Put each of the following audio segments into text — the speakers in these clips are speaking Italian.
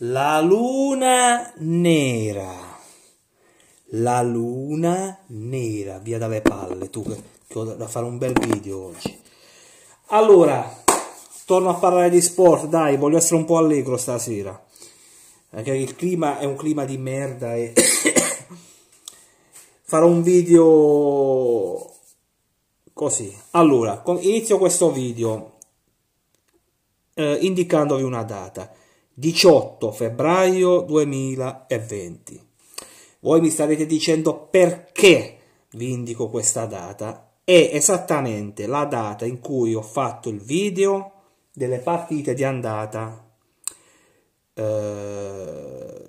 La luna nera. La luna nera. Via dalle palle, tu che ho da fare un bel video oggi. Allora, torno a parlare di sport, dai, voglio essere un po' allegro stasera. Perché il clima è un clima di merda e farò un video così. Allora, inizio questo video eh, indicandovi una data. 18 febbraio 2020. Voi mi starete dicendo perché vi indico questa data. È esattamente la data in cui ho fatto il video delle partite di andata eh,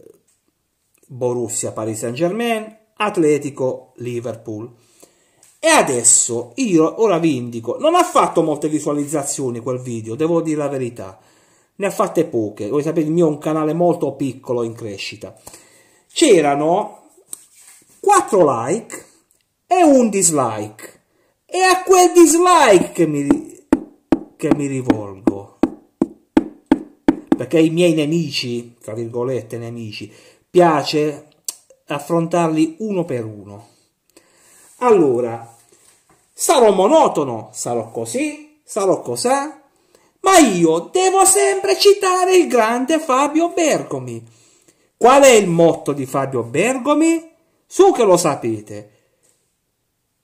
Borussia Paris Saint Germain, Atletico Liverpool. E adesso io ora vi indico, non ha fatto molte visualizzazioni quel video, devo dire la verità ne ha fatte poche. Voi sapete, il mio è un canale molto piccolo in crescita. C'erano 4 like e un dislike. E a quel dislike che mi, che mi rivolgo. Perché i miei nemici, tra virgolette nemici, piace affrontarli uno per uno. Allora, sarò monotono, sarò così, sarò cos'è, ma io devo sempre citare il grande Fabio Bergomi. Qual è il motto di Fabio Bergomi? Su che lo sapete.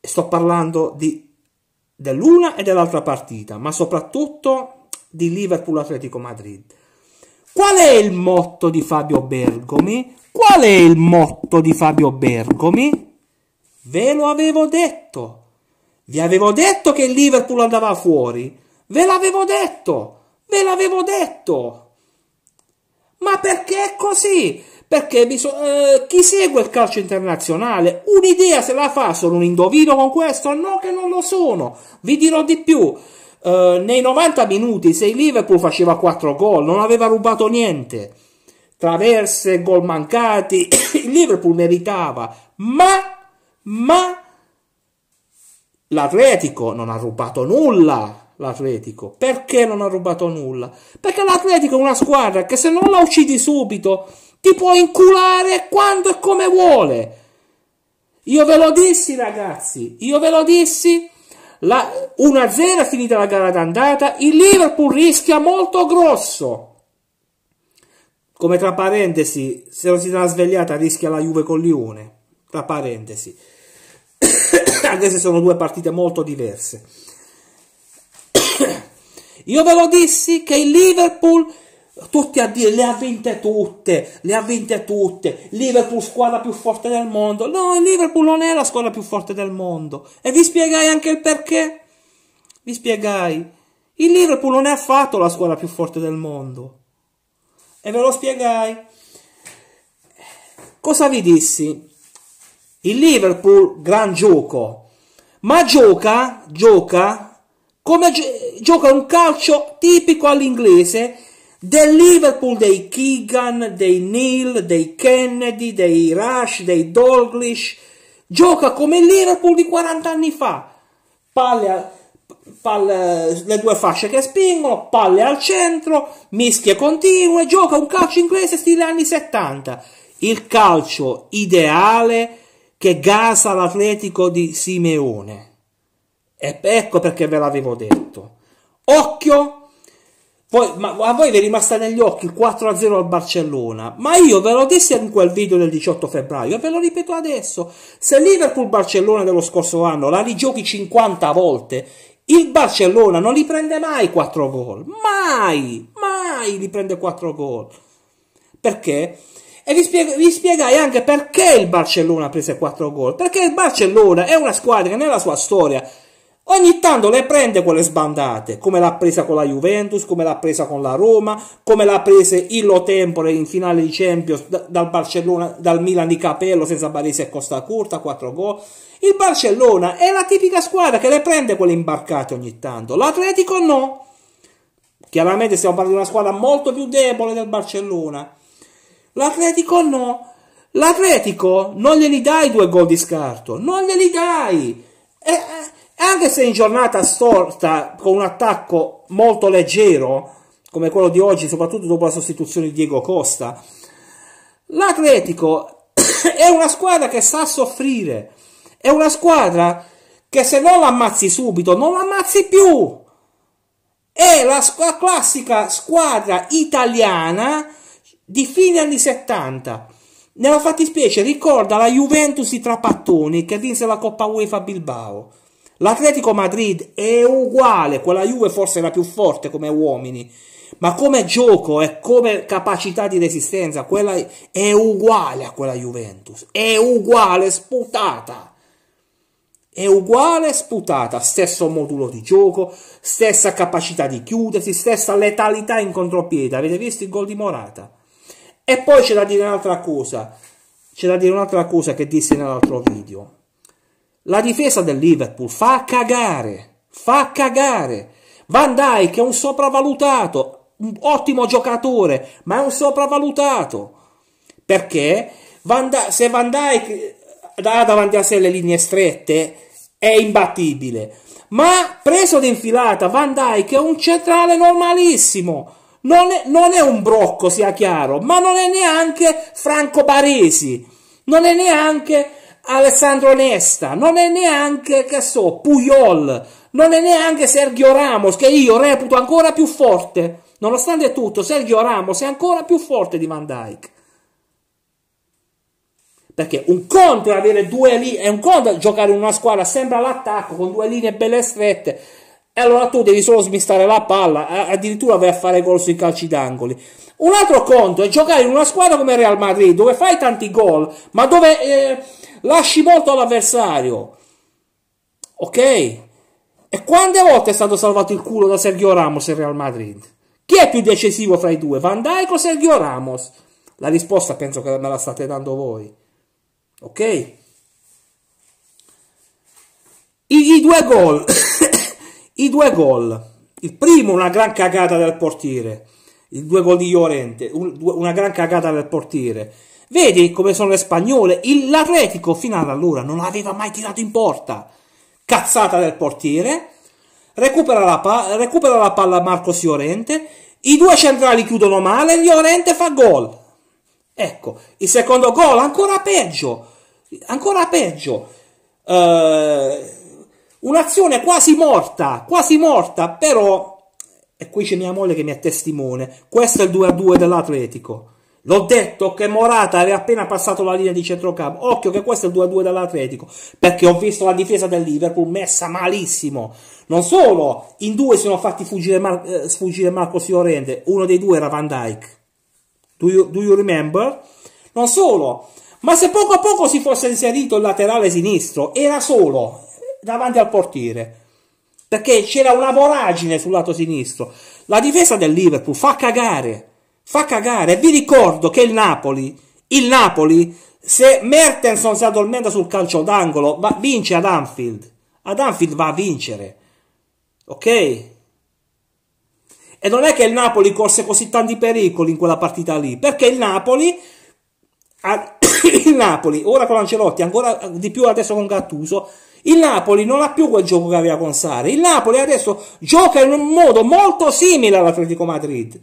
Sto parlando di, dell'una e dell'altra partita, ma soprattutto di Liverpool Atletico Madrid. Qual è il motto di Fabio Bergomi? Qual è il motto di Fabio Bergomi? Ve lo avevo detto. Vi avevo detto che il Liverpool andava fuori. Ve l'avevo detto! Ve l'avevo detto! Ma perché è così? Perché bisog- eh, chi segue il calcio internazionale un'idea se la fa, sono un indovino con questo? No che non lo sono, vi dirò di più. Eh, nei 90 minuti se il Liverpool faceva 4 gol non aveva rubato niente, traverse, gol mancati, il Liverpool meritava, ma, ma l'Atletico non ha rubato nulla l'Atletico. Perché non ha rubato nulla? Perché l'Atletico è una squadra che se non la uccidi subito ti può inculare quando e come vuole. Io ve lo dissi ragazzi, io ve lo dissi. La 1-0 è finita la gara d'andata, il Liverpool rischia molto grosso. Come tra parentesi, se non si sarà svegliata rischia la Juve con Lione, tra parentesi. Anche se sono due partite molto diverse. Io ve lo dissi che il Liverpool, tutti a dire, le ha vinte tutte, le ha vinte tutte, Liverpool squadra più forte del mondo. No, il Liverpool non è la squadra più forte del mondo. E vi spiegai anche il perché. Vi spiegai. Il Liverpool non è affatto la squadra più forte del mondo. E ve lo spiegai. Cosa vi dissi? Il Liverpool, gran gioco, ma gioca, gioca come, gioca un calcio tipico all'inglese del Liverpool, dei Keegan, dei Neil, dei Kennedy, dei Rush, dei Dolglish. Gioca come il Liverpool di 40 anni fa. Palle, a, palle, le due fasce che spingono, palle al centro, mischie continue, gioca un calcio inglese stile anni 70. Il calcio ideale che gasa l'Atletico di Simeone. E ecco perché ve l'avevo detto. Occhio, voi, ma a voi vi è rimasta negli occhi il 4-0 al Barcellona, ma io ve l'ho detto in quel video del 18 febbraio e ve lo ripeto adesso, se Liverpool-Barcellona dello scorso anno la rigiochi 50 volte, il Barcellona non li prende mai 4 gol, mai, mai li prende 4 gol. Perché? E vi, spieg- vi, spiegai anche perché il Barcellona prese 4 gol. Perché il Barcellona è una squadra che nella sua storia Ogni tanto le prende quelle sbandate, come l'ha presa con la Juventus, come l'ha presa con la Roma, come l'ha presa Illo Tempore in finale di Champions dal Barcellona, dal Milan di Capello senza Barese e Costa Curta, 4 gol. Il Barcellona è la tipica squadra che le prende quelle imbarcate ogni tanto, l'Atletico no. Chiaramente stiamo parlando di una squadra molto più debole del Barcellona. L'Atletico no. L'Atletico non glieli dai due gol di scarto, non glieli dai. E, eh, eh, eh, anche se in giornata storta con un attacco molto leggero come quello di oggi, soprattutto dopo la sostituzione di Diego Costa, l'Atletico è una squadra che sa soffrire, è una squadra che se non l'ammazzi subito non l'ammazzi più. È la squ- classica squadra italiana di fine anni 70. Nella fattispecie ricorda la Juventus di Trapattoni che vinse la Coppa UEFA Bilbao. L'Atletico Madrid è uguale, quella Juve forse era più forte come uomini, ma come gioco e come capacità di resistenza, quella è uguale a quella Juventus, è uguale sputata. È uguale sputata, stesso modulo di gioco, stessa capacità di chiudersi, stessa letalità in contropiede. Avete visto il gol di Morata? E poi c'è da dire un'altra cosa, c'è da dire un'altra cosa che disse nell'altro video. La difesa del Liverpool fa cagare, fa cagare. Van Dijk è un sopravvalutato, un ottimo giocatore, ma è un sopravvalutato. Perché Van Dijk, se Van Dijk ha davanti a sé le linee strette è imbattibile. Ma preso d'infilata, Van Dijk è un centrale normalissimo. Non è, non è, un brocco, sia chiaro, ma non è neanche Franco Baresi. Non è neanche Alessandro Nesta, non è neanche, che so, Puyol, non è neanche Sergio Ramos, che io reputo ancora più forte. Nonostante tutto, Sergio Ramos è ancora più forte di Van Dyke. Perché un conto è avere due linee, è un conto giocare in una squadra sempre all'attacco con due linee belle strette. E allora tu devi solo smistare la palla, addirittura vai a fare gol sui calci d'angoli. Un altro conto è giocare in una squadra come Real Madrid, dove fai tanti gol, ma dove eh, lasci molto l'avversario. Ok? E quante volte è stato salvato il culo da Sergio Ramos in Real Madrid? Chi è più decisivo fra i due, Van Dijk o Sergio Ramos? La risposta penso che me la state dando voi. Ok? I, i due gol. I due gol. Il primo una gran cagata del portiere. Il due gol di Llorente. Un, una gran cagata del portiere Vedi come sono le spagnole? Il, l'Atletico fino ad allora non aveva mai tirato in porta. Cazzata del portiere. Recupera la, pa- recupera la palla Marcos Llorente. I due centrali chiudono male. Llorente fa gol. Ecco, il secondo gol ancora peggio. Ancora peggio. Uh, un'azione quasi morta, quasi morta, però. E qui c'è mia moglie che mi è testimone. Questo è il 2-2 dell'Atletico. L'ho detto che Morata aveva appena passato la linea di centrocampo. Occhio che questo è il 2-2 dell'Atletico. Perché ho visto la difesa del Liverpool messa malissimo. Non solo, in due sono fatti fuggire, Mar- eh, sfuggire Marco Fiorente. Uno dei due era Van Dyke. Do you, do you remember? Non solo, ma se poco a poco si fosse inserito il laterale sinistro, era solo eh, davanti al portiere. Perché c'era una voragine sul lato sinistro. La difesa del Liverpool fa cagare. Fa cagare. Vi ricordo che il Napoli, il Napoli, se Mertenson si addormenta sul calcio d'angolo, va, vince ad Anfield. Ad Anfield va a vincere. Ok? E non è che il Napoli corse così tanti pericoli in quella partita lì, perché il Napoli, il Napoli ora con Ancelotti, ancora di più adesso con Gattuso, il Napoli non ha più quel gioco che aveva con Sari. Il Napoli adesso gioca in un modo molto simile all'Atletico Madrid.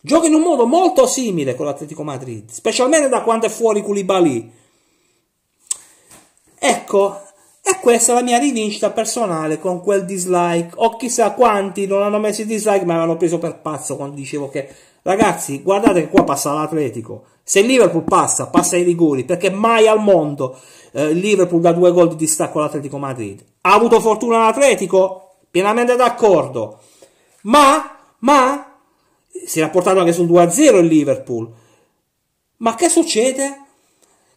Gioca in un modo molto simile con l'Atletico Madrid, specialmente da quando è fuori Koulibaly. Ecco, e questa è la mia rivincita personale con quel dislike. O chissà quanti non hanno messo il dislike, ma l'hanno preso per pazzo quando dicevo che ragazzi, guardate che qua passa l'Atletico. Se il Liverpool passa, passa i rigori, perché mai al mondo eh, Liverpool da due gol di distacco all'Atletico Madrid. Ha avuto fortuna l'Atletico? Pienamente d'accordo. Ma, ma, si era portato anche sul 2-0 il Liverpool. Ma che succede?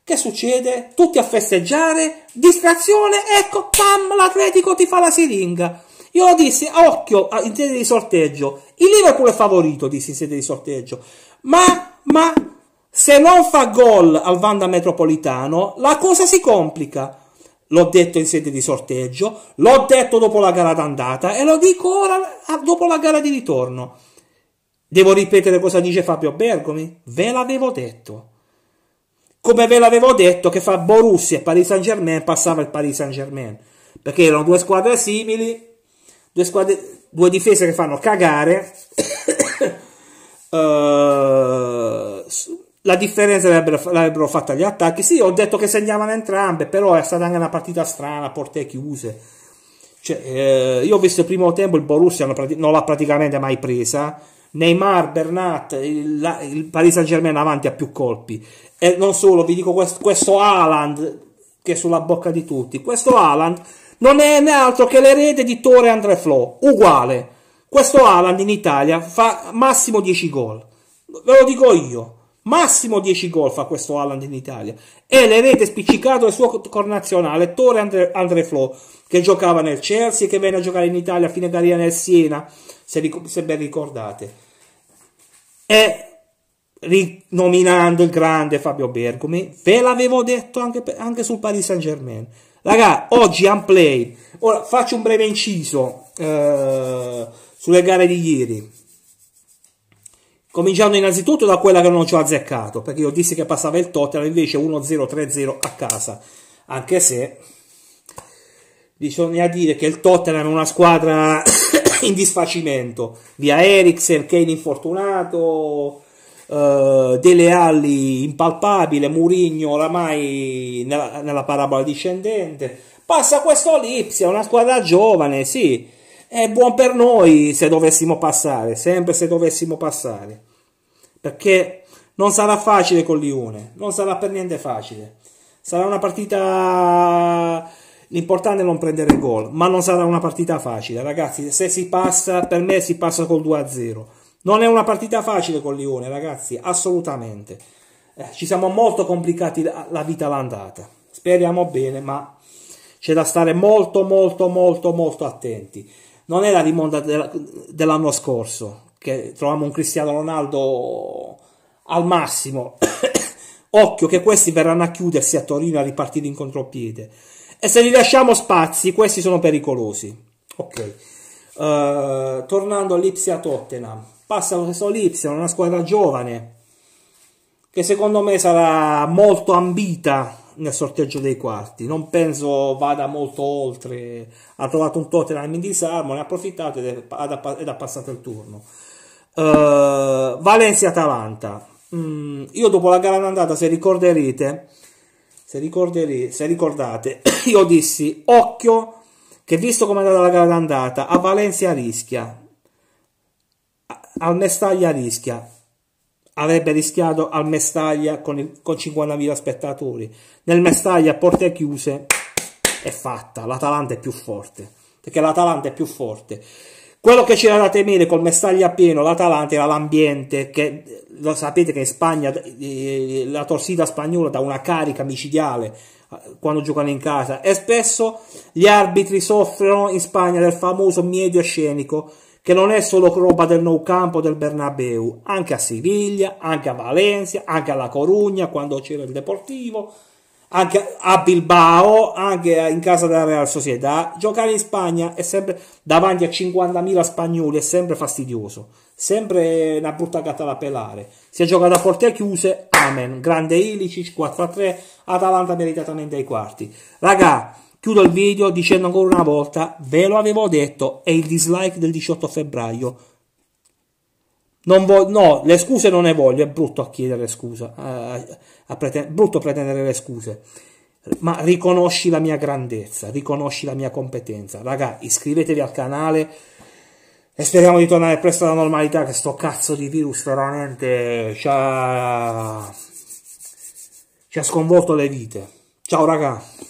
Che succede? Tutti a festeggiare, distrazione, ecco, pam, l'Atletico ti fa la siringa. Io lo dissi, occhio, in sede di sorteggio, il Liverpool è favorito, dissi in sede di sorteggio, ma, ma, se non fa gol al Vanda Metropolitano, la cosa si complica. L'ho detto in sede di sorteggio, l'ho detto dopo la gara d'andata e lo dico ora dopo la gara di ritorno. Devo ripetere cosa dice Fabio Bergomi? Ve l'avevo detto. Come ve l'avevo detto che fra Borussia e Paris Saint Germain passava il Paris Saint Germain. Perché erano due squadre simili, due, squadre, due difese che fanno cagare. Eh, la differenza l'avrebbero, l'avrebbero, fatta gli attacchi. Sì, ho detto che segnavano entrambe, però è stata anche una partita strana, porte chiuse. Cioè, eh, io ho visto il primo tempo, il Borussia non l'ha praticamente mai presa Neymar, Bernat, il, il Paris Saint Germain avanti a più colpi. E non solo, vi dico questo, questo Haaland, che è sulla bocca di tutti, questo Haaland non è né altro che l'erede di Tore André Flo, uguale. Questo Haaland in Italia fa massimo 10 gol, ve lo dico io massimo 10 gol fa questo Haaland in Italia. E le l'erede spiccicato il suo connazionale, Tore Andre, Andre Flo, che giocava nel Chelsea e che venne a giocare in Italia a fine carriera nel Siena, se, se ben ricordate. E rinominando il grande Fabio Bergomi, ve l'avevo detto anche, anche sul Paris Saint Germain. Raga, oggi un play Ora faccio un breve inciso eh, sulle gare di ieri. Cominciando innanzitutto da quella che non ci ho azzeccato, perché io dissi che passava il Tottenham, invece 1-0-3-0 a casa, anche se bisogna dire che il Tottenham è una squadra in disfacimento, via Eriksen, Kane infortunato, uh, Dele Alli impalpabile, Murigno oramai nella, nella parabola discendente, passa questo Lipsia, una squadra giovane, sì, è buon per noi se dovessimo passare, sempre se dovessimo passare. Perché non sarà facile con Lione, non sarà per niente facile. Sarà una partita... L'importante è non prendere gol, ma non sarà una partita facile. Ragazzi, se si passa, per me si passa col 2-0. Non è una partita facile con Lione, ragazzi, assolutamente. Eh, ci siamo molto complicati la vita l'andata. Speriamo bene, ma c'è da stare molto, molto, molto, molto attenti non è la moda dell'anno scorso, che trovavamo un Cristiano Ronaldo al massimo. Occhio che questi verranno a chiudersi a Torino a ripartire in contropiede. E se li lasciamo spazi, questi sono pericolosi. Ok. Uh, tornando all'Ipsia Tottenham, passa lo stesso Lipsia, una squadra giovane che secondo me sarà molto ambita nel sorteggio dei quarti. Non penso vada molto oltre. Ha trovato un Tottenham in disarmo, ne ha approfittato ed, ha passato il turno. Uh, Valencia-Atalanta. Mm, io dopo la gara andata, se ricorderete, se, ricorderete, se ricordate, io dissi occhio che visto come è andata la gara d'andata, a Valencia rischia, al Mestaglia rischia, avrebbe rischiato al Mestaglia con, con 50.000 spettatori. Nel Mestaglia a porte chiuse è fatta, l'Atalanta è più forte, perché l'Atalanta è più forte. Quello che c'era da temere col Mestaglia pieno, l'Atalanta era l'ambiente, che lo sapete che in Spagna eh, la torsita spagnola dà una carica micidiale eh, quando giocano in casa e spesso gli arbitri soffrono in Spagna del famoso medio scenico che non è solo roba del nou campo del Bernabeu, anche a Siviglia, anche a Valencia, anche alla Corugna quando c'era il Deportivo, anche a Bilbao, anche in casa della Real Società. Giocare in Spagna è sempre davanti a 50.000 spagnoli, è sempre fastidioso, sempre una brutta gatta da pelare. Si è giocato a porte chiuse, amen. Grande Ilicic 4-3, Atalanta meritatamente ai quarti. Raga, Chiudo il video dicendo ancora una volta, ve lo avevo detto, è il dislike del 18 febbraio. Voglio, no, le scuse non ne voglio, è brutto a chiedere scusa, a, a pretendere, brutto pretendere le scuse. Ma riconosci la mia grandezza, riconosci la mia competenza. Raga, iscrivetevi al canale e speriamo di tornare presto alla normalità che sto cazzo di virus veramente ci ha, ci ha sconvolto le vite. Ciao raga!